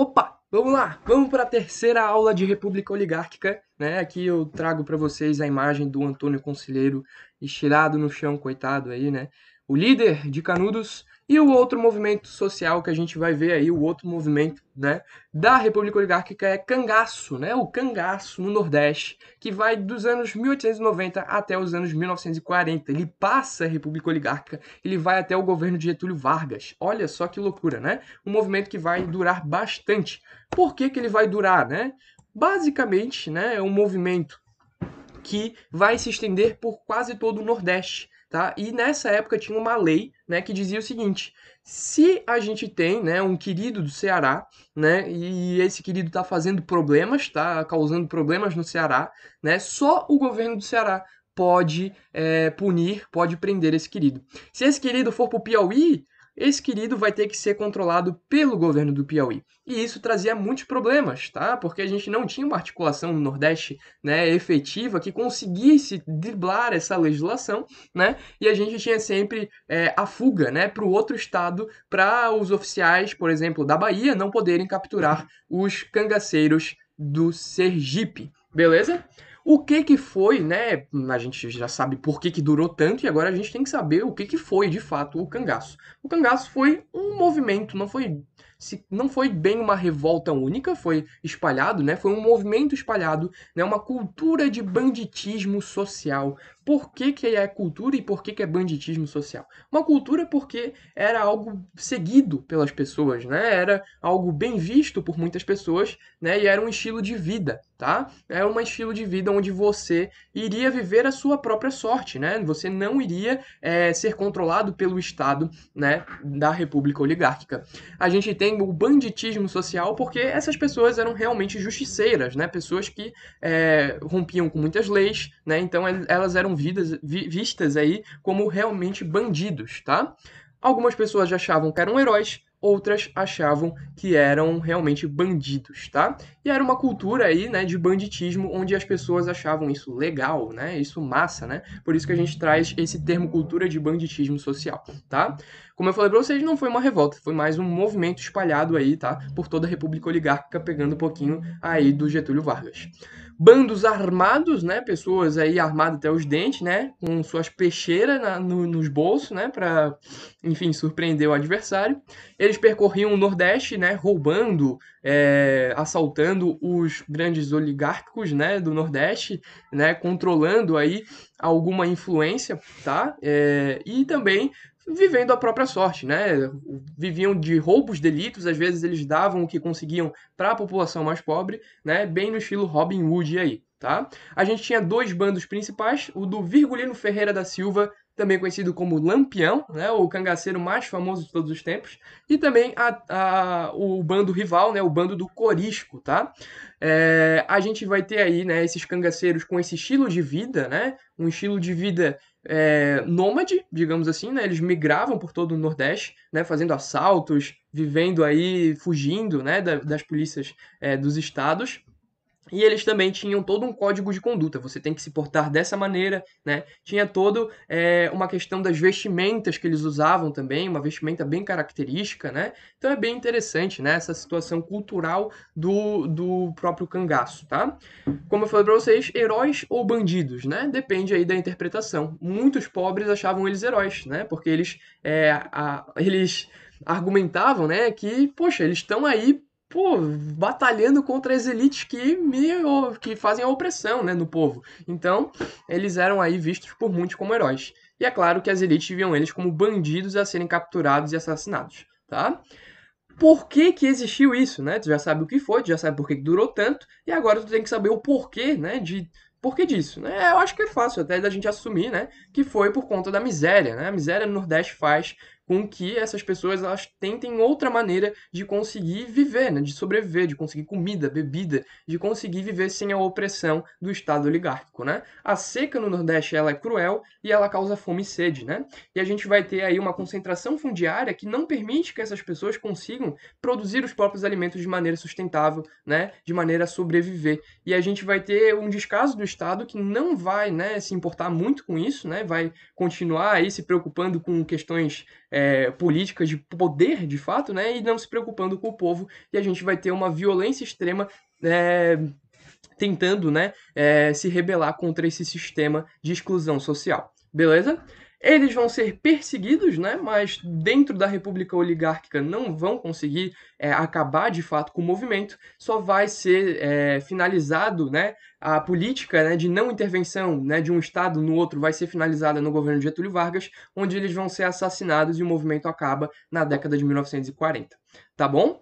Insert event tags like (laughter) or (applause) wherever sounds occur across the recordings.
Opa, vamos lá, vamos para a terceira aula de República Oligárquica, né? Aqui eu trago para vocês a imagem do Antônio Conselheiro estirado no chão, coitado aí, né? O líder de Canudos e o outro movimento social que a gente vai ver aí, o outro movimento né, da República Oligárquica é cangaço, né, o cangaço no Nordeste, que vai dos anos 1890 até os anos 1940. Ele passa a República Oligárquica, ele vai até o governo de Getúlio Vargas. Olha só que loucura, né? Um movimento que vai durar bastante. Por que, que ele vai durar, né? Basicamente, né, é um movimento que vai se estender por quase todo o Nordeste. Tá? E nessa época tinha uma lei né, que dizia o seguinte: se a gente tem, né, um querido do Ceará, né, e esse querido está fazendo problemas, está causando problemas no Ceará, né, só o governo do Ceará pode é, punir, pode prender esse querido. Se esse querido for para o Piauí, esse querido vai ter que ser controlado pelo governo do Piauí. E isso trazia muitos problemas, tá? Porque a gente não tinha uma articulação no Nordeste né, efetiva que conseguisse driblar essa legislação, né? E a gente tinha sempre é, a fuga né, para o outro estado, para os oficiais, por exemplo, da Bahia não poderem capturar os cangaceiros do Sergipe. Beleza? O que que foi, né? A gente já sabe por que que durou tanto e agora a gente tem que saber o que que foi de fato o cangaço. O cangaço foi um movimento, não foi se não foi bem uma revolta única, foi espalhado, né? Foi um movimento espalhado, né? Uma cultura de banditismo social por que, que é cultura e por que, que é banditismo social. Uma cultura porque era algo seguido pelas pessoas, né? Era algo bem visto por muitas pessoas, né? E era um estilo de vida, tá? Era é um estilo de vida onde você iria viver a sua própria sorte, né? Você não iria é, ser controlado pelo Estado, né? Da República Oligárquica. A gente tem o banditismo social porque essas pessoas eram realmente justiceiras, né? Pessoas que é, rompiam com muitas leis, né? Então elas eram vidas, vi, vistas aí como realmente bandidos, tá? Algumas pessoas já achavam que eram heróis, outras achavam que eram realmente bandidos, tá? E era uma cultura aí, né, de banditismo onde as pessoas achavam isso legal, né? Isso massa, né? Por isso que a gente traz esse termo cultura de banditismo social, tá? Como eu falei para vocês, não foi uma revolta, foi mais um movimento espalhado aí, tá? Por toda a República Oligárquica, pegando um pouquinho aí do Getúlio Vargas. Bandos armados, né? Pessoas aí armadas até os dentes, né? Com suas peixeiras na, no, nos bolsos, né? Para, enfim, surpreender o adversário eles percorriam o Nordeste, né, roubando, é, assaltando os grandes oligárquicos, né, do Nordeste, né, controlando aí alguma influência, tá? É, e também vivendo a própria sorte, né? Viviam de roubos, delitos, às vezes eles davam o que conseguiam para a população mais pobre, né? Bem no estilo Robin Hood aí, tá? A gente tinha dois bandos principais, o do Virgulino Ferreira da Silva também conhecido como Lampião, né, o cangaceiro mais famoso de todos os tempos, e também a, a, o bando rival, né, o bando do Corisco, tá? É, a gente vai ter aí, né, esses cangaceiros com esse estilo de vida, né, um estilo de vida é, nômade, digamos assim, né, eles migravam por todo o Nordeste, né, fazendo assaltos, vivendo aí, fugindo, né, da, das polícias é, dos estados, e eles também tinham todo um código de conduta, você tem que se portar dessa maneira, né? Tinha todo é, uma questão das vestimentas que eles usavam também, uma vestimenta bem característica, né? Então é bem interessante, né? Essa situação cultural do, do próprio cangaço, tá? Como eu falei para vocês, heróis ou bandidos, né? Depende aí da interpretação. Muitos pobres achavam eles heróis, né? Porque eles, é, a, eles argumentavam, né, que, poxa, eles estão aí pô, batalhando contra as elites que, me, que fazem a opressão né, no povo. Então, eles eram aí vistos por muitos como heróis. E é claro que as elites viam eles como bandidos a serem capturados e assassinados, tá? Por que, que existiu isso, né? Tu já sabe o que foi, tu já sabe por que durou tanto, e agora tu tem que saber o porquê, né, de por que disso? Né? Eu acho que é fácil até da gente assumir né, que foi por conta da miséria. Né? A miséria no Nordeste faz com que essas pessoas elas tentem outra maneira de conseguir viver, né? de sobreviver, de conseguir comida, bebida, de conseguir viver sem a opressão do Estado oligárquico. Né? A seca no Nordeste ela é cruel e ela causa fome e sede. Né? E a gente vai ter aí uma concentração fundiária que não permite que essas pessoas consigam produzir os próprios alimentos de maneira sustentável, né? de maneira a sobreviver. E a gente vai ter um descaso do Estado que não vai né, se importar muito com isso, né? vai continuar aí se preocupando com questões é, é, políticas de poder de fato, né, e não se preocupando com o povo, e a gente vai ter uma violência extrema é, tentando né, é, se rebelar contra esse sistema de exclusão social. Beleza? Eles vão ser perseguidos, né? mas dentro da República Oligárquica não vão conseguir é, acabar de fato com o movimento, só vai ser é, finalizado né? a política né? de não intervenção né? de um Estado no outro, vai ser finalizada no governo de Getúlio Vargas, onde eles vão ser assassinados e o movimento acaba na década de 1940. Tá bom?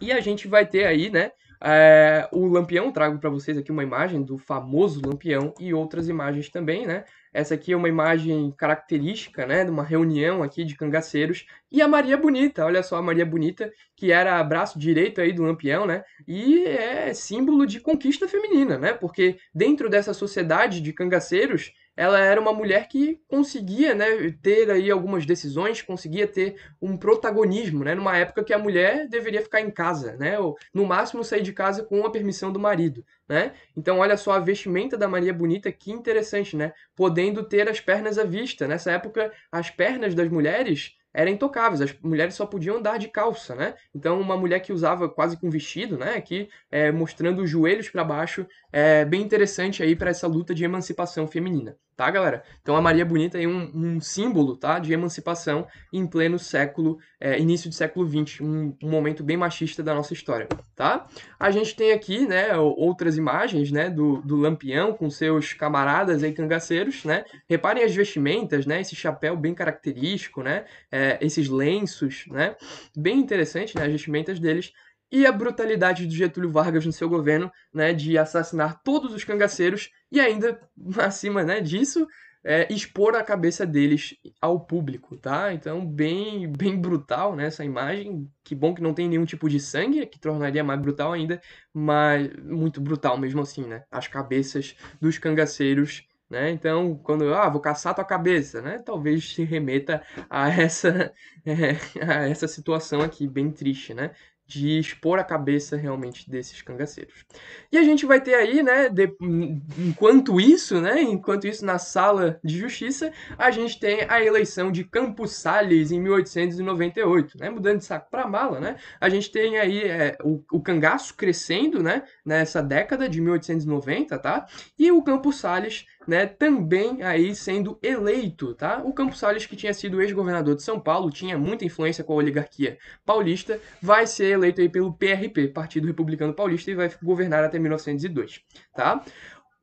E a gente vai ter aí, né, é, o Lampião, trago para vocês aqui uma imagem do famoso Lampião e outras imagens também, né? Essa aqui é uma imagem característica, né, de uma reunião aqui de cangaceiros. E a Maria Bonita, olha só a Maria Bonita, que era braço direito aí do Lampião, né? E é símbolo de conquista feminina, né? Porque dentro dessa sociedade de cangaceiros, ela era uma mulher que conseguia né, ter aí algumas decisões, conseguia ter um protagonismo, né, numa época que a mulher deveria ficar em casa, né, ou no máximo sair de casa com a permissão do marido. Né? Então, olha só a vestimenta da Maria Bonita, que interessante, né? podendo ter as pernas à vista. Nessa época, as pernas das mulheres eram intocáveis, as mulheres só podiam andar de calça, né? Então, uma mulher que usava quase com vestido, né? Aqui, é, mostrando os joelhos para baixo, é bem interessante aí para essa luta de emancipação feminina tá, galera? Então a Maria Bonita é um, um símbolo, tá, de emancipação em pleno século, é, início do século XX, um, um, momento bem machista da nossa história, tá? A gente tem aqui, né, outras imagens, né, do, do Lampião com seus camaradas aí cangaceiros, né? Reparem as vestimentas, né, esse chapéu bem característico, né, é, esses lenços, né? Bem interessante, né, as vestimentas deles e a brutalidade do Getúlio Vargas no seu governo, né, de assassinar todos os cangaceiros e ainda (laughs) acima, né, disso, é, expor a cabeça deles ao público, tá? Então, bem, bem brutal, né, essa imagem. Que bom que não tem nenhum tipo de sangue, que tornaria mais brutal ainda, mas muito brutal mesmo assim, né? As cabeças dos cangaceiros né? Então, quando eu ah, vou caçar tua cabeça, né? Talvez se remeta a essa, (laughs) é, a essa situação aqui bem triste, né? de expor a cabeça realmente desses cangaceiros. E a gente vai ter aí, né, de, enquanto isso, né, enquanto isso na sala de justiça, a gente tem a eleição de Campos Salles em 1898, né, mudando de saco para mala, né, a gente tem aí é, o, o cangaço crescendo, né, nessa década de 1890, tá, e o Campos Salles né, também aí sendo eleito, tá? O Campos Salles, que tinha sido ex-governador de São Paulo, tinha muita influência com a oligarquia paulista, vai ser eleito aí pelo PRP, Partido Republicano Paulista, e vai governar até 1902, tá?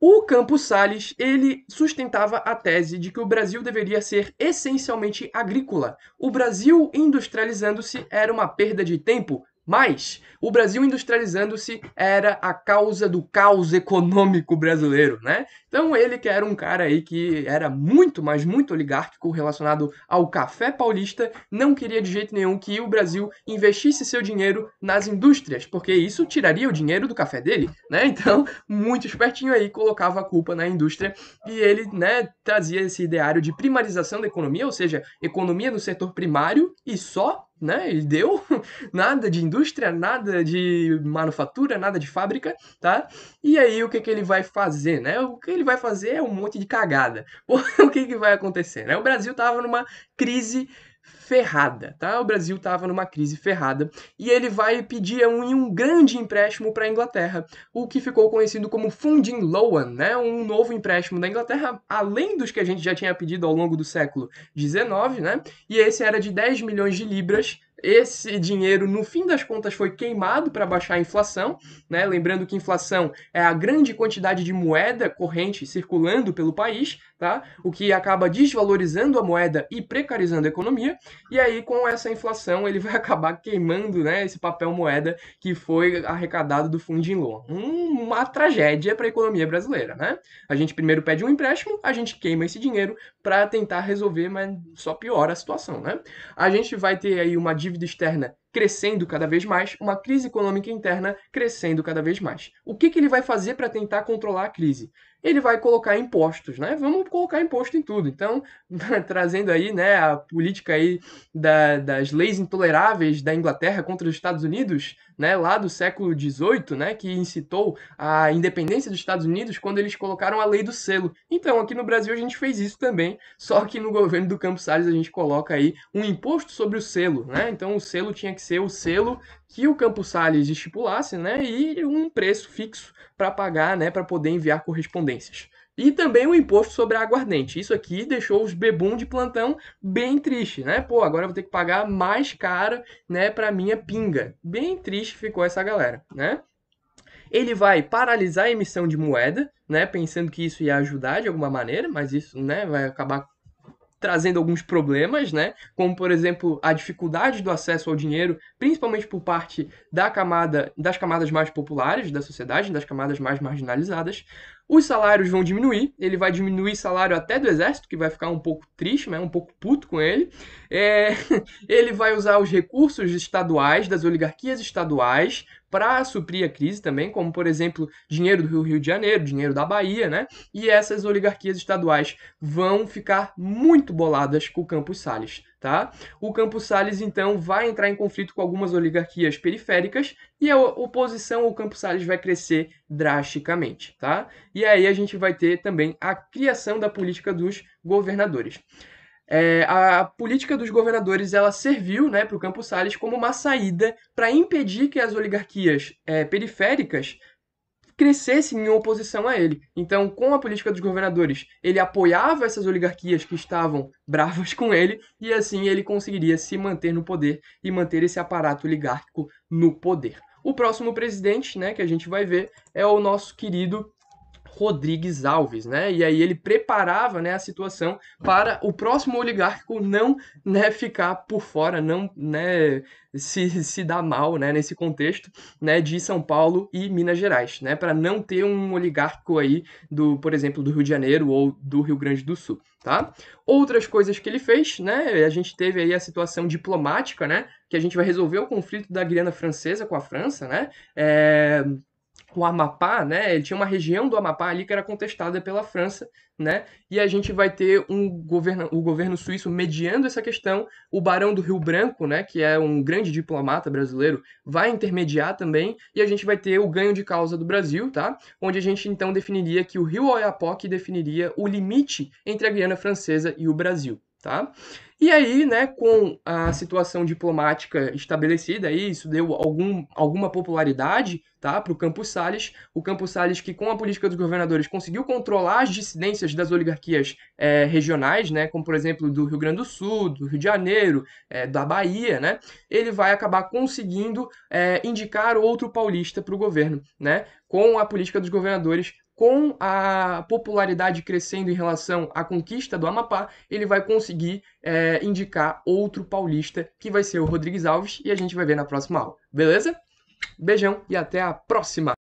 O Campos Salles, ele sustentava a tese de que o Brasil deveria ser essencialmente agrícola. O Brasil industrializando-se era uma perda de tempo, mas o Brasil industrializando-se era a causa do caos econômico brasileiro, né? Então ele que era um cara aí que era muito, mas muito oligárquico relacionado ao café paulista, não queria de jeito nenhum que o Brasil investisse seu dinheiro nas indústrias, porque isso tiraria o dinheiro do café dele, né? (laughs) Então, muito espertinho aí colocava a culpa na indústria e ele, né, trazia esse ideário de primarização da economia, ou seja, economia no setor primário e só né? Ele deu (laughs) nada de indústria, nada de manufatura, nada de fábrica, tá? E aí o que, que ele vai fazer, né? O que ele vai fazer é um monte de cagada. (laughs) O que, que vai acontecer, né? O Brasil tava numa crise ferrada, tá? O Brasil estava numa crise ferrada e ele vai pedir um, um grande empréstimo para a Inglaterra, o que ficou conhecido como Funding Loan, né? Um novo empréstimo da Inglaterra, além dos que a gente já tinha pedido ao longo do século XIX, né? E esse era de 10 milhões de libras esse dinheiro, no fim das contas, foi queimado para baixar a inflação. Né? Lembrando que inflação é a grande quantidade de moeda corrente circulando pelo país tá? o que acaba desvalorizando a moeda e precarizando a economia, e aí com essa inflação ele vai (laughs) acabar queimando né, esse papel moeda que foi arrecadado do funding loan. uma tragédia para a economia brasileira. Né? A gente primeiro pede um empréstimo, a gente queima esse dinheiro para tentar resolver, mas só piora a situação. Né? A gente vai ter aí uma dívida externa crescendo cada vez mais, uma crise econômica interna crescendo cada vez mais. O que, que ele vai fazer para tentar controlar a crise? ele vai colocar impostos, né? Vamos colocar imposto em tudo. Então, (laughs) trazendo aí, né, a política aí da, das leis intoleráveis da Inglaterra contra os Estados Unidos, né, lá do século XVIII, né, que incitou a independência dos Estados Unidos quando eles colocaram a lei do selo. Então, aqui no Brasil a gente fez isso também, só que no governo do Campos Salles a gente coloca aí um imposto sobre o selo, né? Então, o selo tinha que ser o selo que o Campos Sales estipulasse, né, e um preço fixo para pagar, né, para poder enviar correspondências. E também o imposto sobre a aguardente. Isso aqui deixou os bebum de plantão bem triste, né? Pô, agora vou ter que pagar mais caro, né, para minha pinga. Bem triste ficou essa galera, né? Ele vai paralisar a emissão de moeda, né, pensando que isso ia ajudar de alguma maneira, mas isso, né, vai acabar trazendo alguns problemas, né? Como por exemplo a dificuldade do acesso ao dinheiro, principalmente por parte da camada, das camadas mais populares da sociedade, das camadas mais marginalizadas. Os salários vão diminuir, ele vai diminuir salário até do exército, que vai ficar um pouco triste, né? um pouco puto com ele. É... (laughs) Ele vai usar os recursos estaduais, das oligarquias estaduais, para suprir a crise também, como por exemplo dinheiro do Rio de Janeiro, dinheiro da Bahia, né? E essas oligarquias estaduais vão ficar muito boladas com o Campos Salles. Tá? O Campos Salles, então, vai entrar em conflito com algumas oligarquias periféricas e a oposição ao Campos Salles vai crescer drasticamente. Tá? E aí a gente vai ter também a criação da política dos governadores. É, a política dos governadores ela serviu né, para o Campos Salles como uma saída para impedir que as oligarquias é, periféricas crescessem em oposição a ele. Então, com a política dos governadores, ele apoiava essas oligarquias que estavam bravas (laughs) com ele e assim ele conseguiria se manter no poder e manter esse aparato oligárquico no poder. O próximo presidente, né, que a gente vai ver, é o nosso querido Rodrigues Alves, né? E aí ele preparava né, a situação para o próximo oligárquico não né, ficar por fora, não né, se, se dar mal né, nesse contexto né, de São Paulo e Minas Gerais, né? Para não ter um oligárquico aí do, por exemplo, do Rio de Janeiro ou do Rio Grande do Sul. Tá? Outras coisas que ele fez, né? A gente teve aí a situação diplomática, né? Que a gente vai resolver o conflito da Guiana Francesa com a França, né? É o Amapá, né? Ele tinha uma região do Amapá ali que era contestada pela França, né? E a gente vai ter um governo, o governo suíço mediando essa questão. O Barão do Rio Branco, né? Que é um grande diplomata brasileiro, vai intermediar também. E a gente vai ter o ganho de causa do Brasil, tá? Onde a gente então definiria que o Rio Oiapoque definiria o limite entre a Guiana Francesa e o Brasil. Tá? E aí, né, com a situação diplomática estabelecida, isso deu algum, alguma popularidade tá, para o Campos Salles. O Campos Salles, que com a política dos governadores conseguiu controlar as dissidências das oligarquias é, regionais, né, como por exemplo do Rio Grande do Sul, do Rio de Janeiro, é, da Bahia, né, ele vai acabar conseguindo é, indicar outro paulista para o governo, né, com a política dos governadores com a popularidade crescendo em relação à conquista do Amapá, ele vai conseguir é, indicar outro paulista, que vai ser o Rodrigues Alves, e a gente vai ver na próxima aula. Beleza? Beijão e até a próxima!